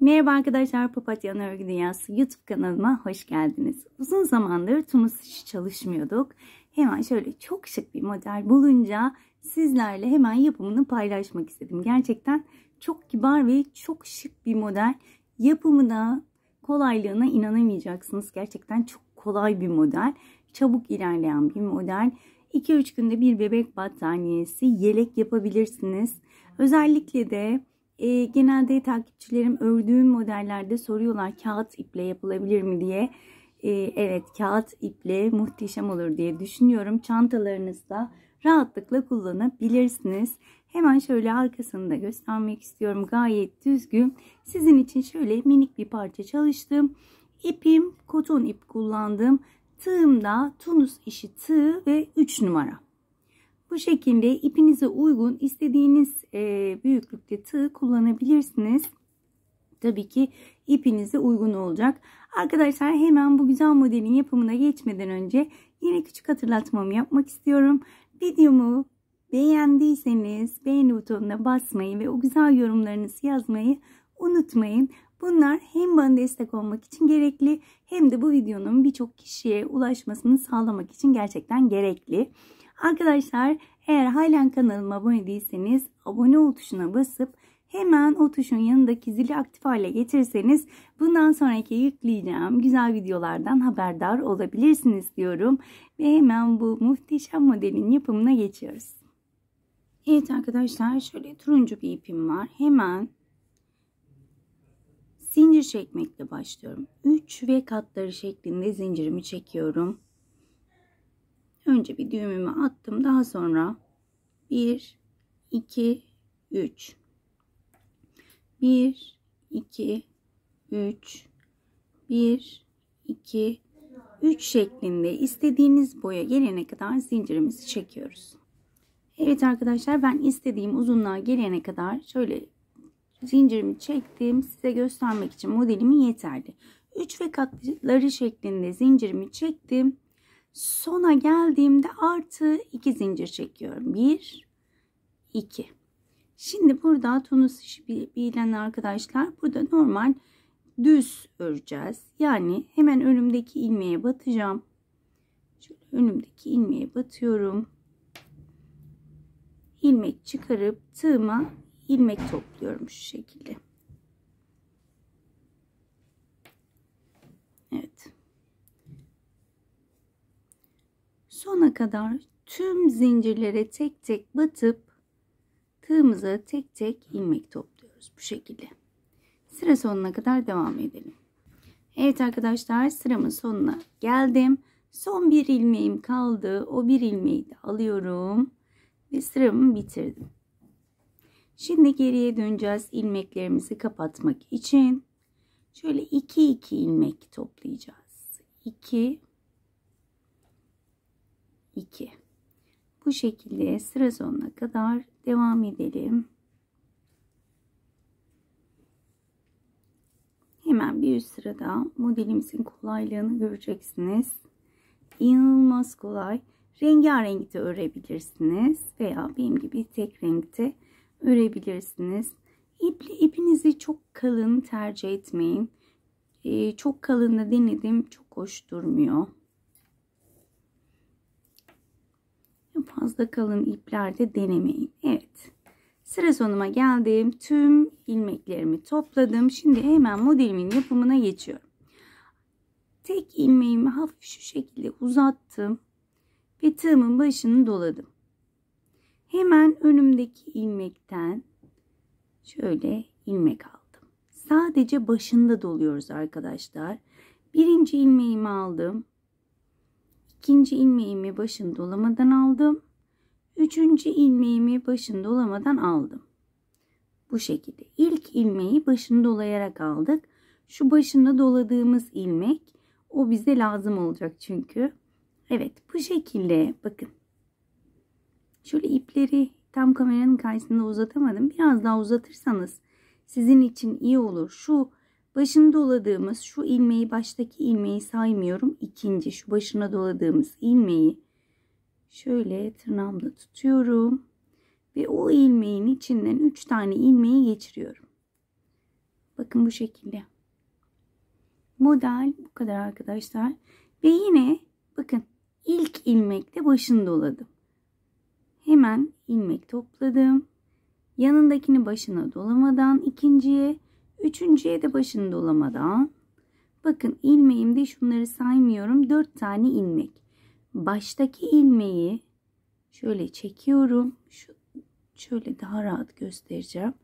Merhaba arkadaşlar Papatya'nın Örgü Dünyası YouTube kanalıma hoş geldiniz. Uzun zamandır tunus işi çalışmıyorduk. Hemen şöyle çok şık bir model bulunca sizlerle hemen yapımını paylaşmak istedim. Gerçekten çok kibar ve çok şık bir model. Yapımı kolaylığına inanamayacaksınız. Gerçekten çok kolay bir model. Çabuk ilerleyen bir model. 2-3 günde bir bebek battaniyesi yelek yapabilirsiniz. Özellikle de e, genelde takipçilerim ördüğüm modellerde soruyorlar kağıt iple yapılabilir mi diye. E, evet kağıt iple muhteşem olur diye düşünüyorum. Çantalarınızda rahatlıkla kullanabilirsiniz. Hemen şöyle arkasını da göstermek istiyorum. Gayet düzgün. Sizin için şöyle minik bir parça çalıştım. İpim koton ip kullandım. Tığım da Tunus işi tığ ve 3 numara. Bu şekilde ipinize uygun istediğiniz e, büyüklükte tığ kullanabilirsiniz. Tabii ki ipinize uygun olacak. Arkadaşlar hemen bu güzel modelin yapımına geçmeden önce yine küçük hatırlatmamı yapmak istiyorum. Videomu beğendiyseniz beğeni butonuna basmayı ve o güzel yorumlarınızı yazmayı unutmayın. Bunlar hem bana destek olmak için gerekli hem de bu videonun birçok kişiye ulaşmasını sağlamak için gerçekten gerekli. Arkadaşlar eğer halen kanalıma abone değilseniz abone ol tuşuna basıp hemen o tuşun yanındaki zili aktif hale getirseniz bundan sonraki yükleyeceğim güzel videolardan haberdar olabilirsiniz diyorum. Ve hemen bu muhteşem modelin yapımına geçiyoruz. Evet arkadaşlar şöyle turuncu bir ipim var. Hemen zincir çekmekle başlıyorum. 3 ve katları şeklinde zincirimi çekiyorum. Önce bir düğümümü attım. Daha sonra 1, 2, 3. 1, 2, 3. 1, 2, 3 şeklinde istediğiniz boya gelene kadar zincirimizi çekiyoruz. Evet arkadaşlar ben istediğim uzunluğa gelene kadar şöyle zincirimi çektim. Size göstermek için modelimi yeterli. 3 ve katları şeklinde zincirimi çektim. Sona geldiğimde artı 2 zincir çekiyorum. 1 2. Şimdi burada tunus işi bilen arkadaşlar burada normal düz öreceğiz. Yani hemen önümdeki ilmeğe batacağım. Şöyle önümdeki ilmeğe batıyorum. Ilmek çıkarıp tığıma ilmek topluyorum şu şekilde. sona kadar tüm zincirlere tek tek batıp tığımıza tek tek ilmek topluyoruz bu şekilde. Sıra sonuna kadar devam edelim. Evet arkadaşlar sıramın sonuna geldim. Son bir ilmeğim kaldı. O bir ilmeği de alıyorum ve sıramı bitirdim. Şimdi geriye döneceğiz ilmeklerimizi kapatmak için. Şöyle 2 2 ilmek toplayacağız. 2 2. Bu şekilde sıra sonuna kadar devam edelim. Hemen bir üst sırada modelimizin kolaylığını göreceksiniz. İnanılmaz kolay. Rengarenk de örebilirsiniz veya benim gibi tek renkte örebilirsiniz. İpli, ipinizi çok kalın tercih etmeyin. Ee, çok kalın da denedim. Çok hoş durmuyor. Fazla kalın iplerde denemeyin. Evet. Sıra sonuma geldim. Tüm ilmeklerimi topladım. Şimdi hemen modelimin yapımına geçiyorum. Tek ilmeğimi hafif şu şekilde uzattım ve tığımın başını doladım. Hemen önümdeki ilmekten şöyle ilmek aldım. Sadece başında doluyoruz arkadaşlar. Birinci ilmeğimi aldım. İkinci ilmeğimi başın dolamadan aldım. Üçüncü ilmeğimi başın dolamadan aldım. Bu şekilde ilk ilmeği başını dolayarak aldık. Şu başında doladığımız ilmek o bize lazım olacak çünkü. Evet bu şekilde bakın. Şöyle ipleri tam kameranın karşısında uzatamadım. Biraz daha uzatırsanız sizin için iyi olur. Şu Başını doladığımız şu ilmeği baştaki ilmeği saymıyorum. İkinci şu başına doladığımız ilmeği şöyle tırnağımla tutuyorum. Ve o ilmeğin içinden 3 tane ilmeği geçiriyorum. Bakın bu şekilde. Model bu kadar arkadaşlar. Ve yine bakın ilk ilmekte başını doladım. Hemen ilmek topladım. Yanındakini başına dolamadan ikinciye Üçüncüye de başını dolamadan bakın ilmeğimde şunları saymıyorum. Dört tane ilmek. Baştaki ilmeği şöyle çekiyorum. Şu, şöyle daha rahat göstereceğim.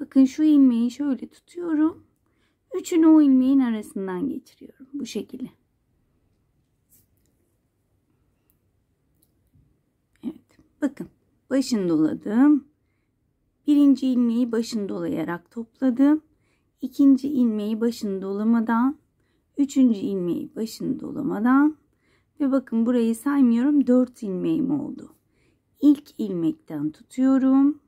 Bakın şu ilmeği şöyle tutuyorum. Üçünü o ilmeğin arasından geçiriyorum. Bu şekilde. Evet. Bakın. Başını doladım. Birinci ilmeği başını dolayarak topladım ikinci ilmeği başını dolamadan, üçüncü ilmeği başını dolamadan ve bakın burayı saymıyorum 4 ilmeğim oldu. İlk ilmekten tutuyorum.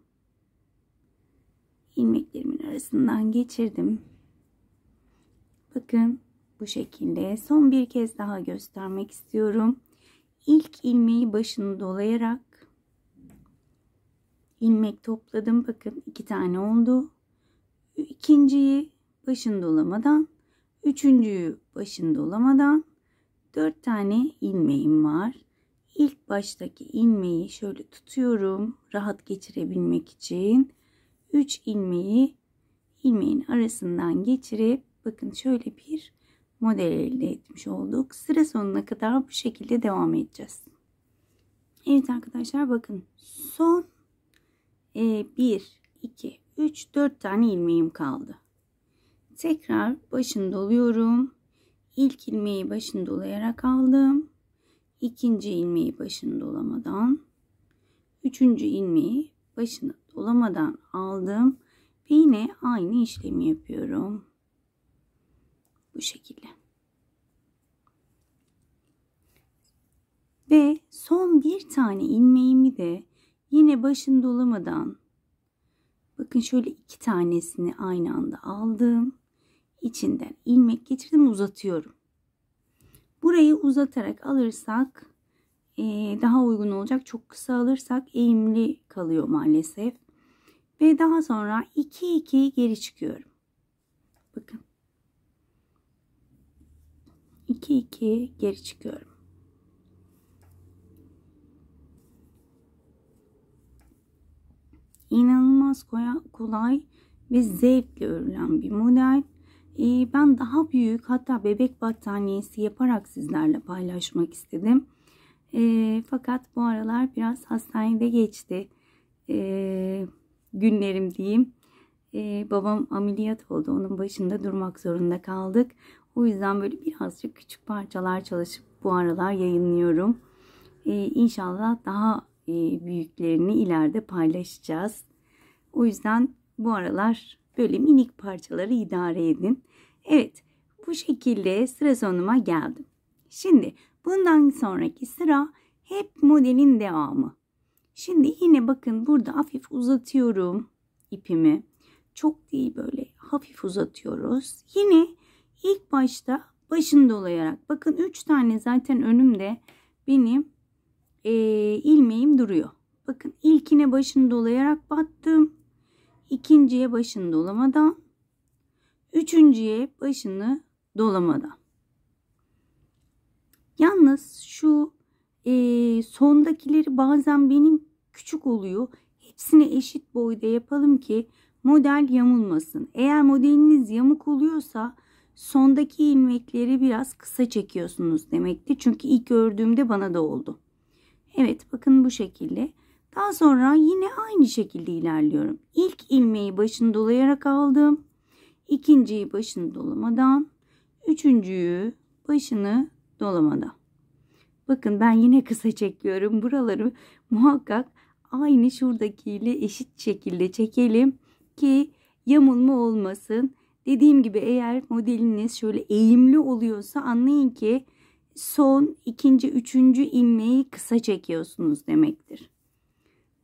ilmeklerimin arasından geçirdim. Bakın bu şekilde son bir kez daha göstermek istiyorum. İlk ilmeği başını dolayarak ilmek topladım. Bakın iki tane oldu ikinciyi başını dolamadan, üçüncüyü başını dolamadan dört tane ilmeğim var. İlk baştaki ilmeği şöyle tutuyorum rahat geçirebilmek için. Üç ilmeği ilmeğin arasından geçirip bakın şöyle bir model elde etmiş olduk. Sıra sonuna kadar bu şekilde devam edeceğiz. Evet arkadaşlar bakın son 1, 2, 3-4 tane ilmeğim kaldı. Tekrar başını doluyorum. İlk ilmeği başını dolayarak aldım. İkinci ilmeği başını dolamadan. Üçüncü ilmeği başını dolamadan aldım. Ve yine aynı işlemi yapıyorum. Bu şekilde. Ve son bir tane ilmeğimi de yine başını dolamadan Bakın şöyle iki tanesini aynı anda aldım. İçinden ilmek geçirdim uzatıyorum. Burayı uzatarak alırsak e, daha uygun olacak. Çok kısa alırsak eğimli kalıyor maalesef. Ve daha sonra 2 2 geri çıkıyorum. Bakın. 2 2 geri çıkıyorum. İnanın inanılmaz kolay ve zevkle örülen bir model. Ee, ben daha büyük hatta bebek battaniyesi yaparak sizlerle paylaşmak istedim. Ee, fakat bu aralar biraz hastanede geçti ee, günlerim diyeyim. Babam ameliyat oldu. Onun başında durmak zorunda kaldık. O yüzden böyle birazcık küçük parçalar çalışıp bu aralar yayınlıyorum. İnşallah daha e, büyüklerini ileride paylaşacağız. O yüzden bu aralar böyle minik parçaları idare edin. Evet bu şekilde sıra sonuma geldim. Şimdi bundan sonraki sıra hep modelin devamı. Şimdi yine bakın burada hafif uzatıyorum ipimi. Çok değil böyle hafif uzatıyoruz. Yine ilk başta başını dolayarak bakın 3 tane zaten önümde benim e, ilmeğim duruyor. Bakın ilkine başını dolayarak battım ikinciye başını dolamadan, üçüncüye başını dolamadan. Yalnız şu e, sondakileri bazen benim küçük oluyor. Hepsini eşit boyda yapalım ki model yamulmasın. Eğer modeliniz yamuk oluyorsa sondaki ilmekleri biraz kısa çekiyorsunuz demekti. Çünkü ilk ördüğümde bana da oldu. Evet bakın bu şekilde. Daha sonra yine aynı şekilde ilerliyorum. İlk ilmeği başını dolayarak aldım. İkinciyi başını dolamadan. Üçüncüyü başını dolamadan. Bakın ben yine kısa çekiyorum. Buraları muhakkak aynı şuradakiyle eşit şekilde çekelim ki yamulma olmasın. Dediğim gibi eğer modeliniz şöyle eğimli oluyorsa anlayın ki son ikinci üçüncü ilmeği kısa çekiyorsunuz demektir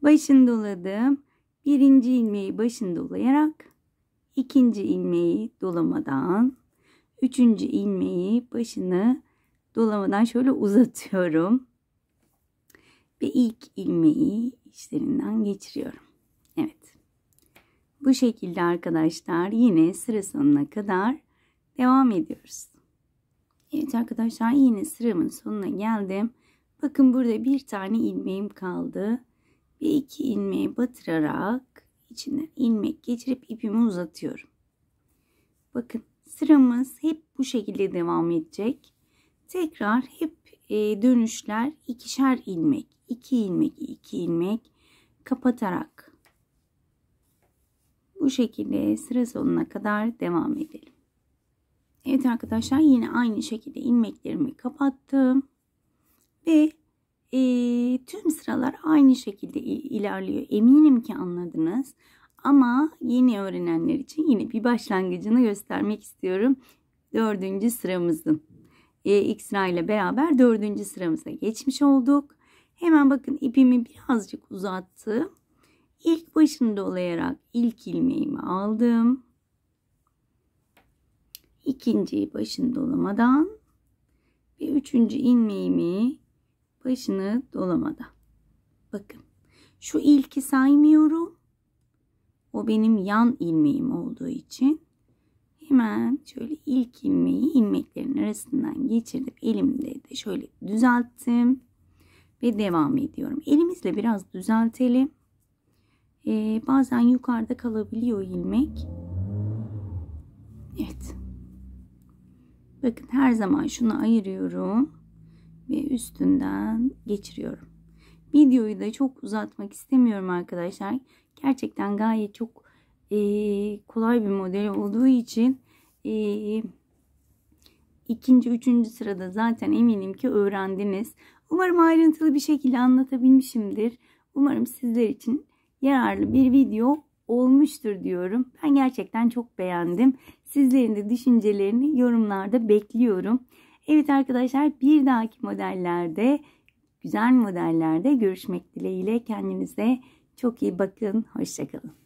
başını doladım. Birinci ilmeği başını dolayarak ikinci ilmeği dolamadan üçüncü ilmeği başını dolamadan şöyle uzatıyorum. Ve ilk ilmeği içlerinden geçiriyorum. Evet. Bu şekilde arkadaşlar yine sıra sonuna kadar devam ediyoruz. Evet arkadaşlar yine sıramın sonuna geldim. Bakın burada bir tane ilmeğim kaldı bir iki ilmeği batırarak içine ilmek geçirip ipimi uzatıyorum. Bakın sıramız hep bu şekilde devam edecek. Tekrar hep e, dönüşler ikişer ilmek, iki ilmek, iki ilmek kapatarak bu şekilde sıra sonuna kadar devam edelim. Evet arkadaşlar yine aynı şekilde ilmeklerimi kapattım ve e, tüm sıralar aynı şekilde ilerliyor. Eminim ki anladınız. Ama yeni öğrenenler için yine bir başlangıcını göstermek istiyorum. Dördüncü sıramızın. E, ilk ile beraber dördüncü sıramıza geçmiş olduk. Hemen bakın ipimi birazcık uzattım. İlk başını dolayarak ilk ilmeğimi aldım. İkinciyi başını dolamadan ve üçüncü ilmeğimi başını dolamada. Bakın şu ilki saymıyorum. O benim yan ilmeğim olduğu için hemen şöyle ilk ilmeği ilmeklerin arasından geçirdim, elimde de şöyle düzelttim ve devam ediyorum. Elimizle biraz düzeltelim. Ee, bazen yukarıda kalabiliyor ilmek. Evet. Bakın her zaman şunu ayırıyorum ve üstünden geçiriyorum. Videoyu da çok uzatmak istemiyorum arkadaşlar. Gerçekten gayet çok e, kolay bir model olduğu için e, ikinci, üçüncü sırada zaten eminim ki öğrendiniz. Umarım ayrıntılı bir şekilde anlatabilmişimdir. Umarım sizler için yararlı bir video olmuştur diyorum. Ben gerçekten çok beğendim. Sizlerin de düşüncelerini yorumlarda bekliyorum. Evet arkadaşlar bir dahaki modellerde güzel modellerde görüşmek dileğiyle kendinize çok iyi bakın. Hoşçakalın.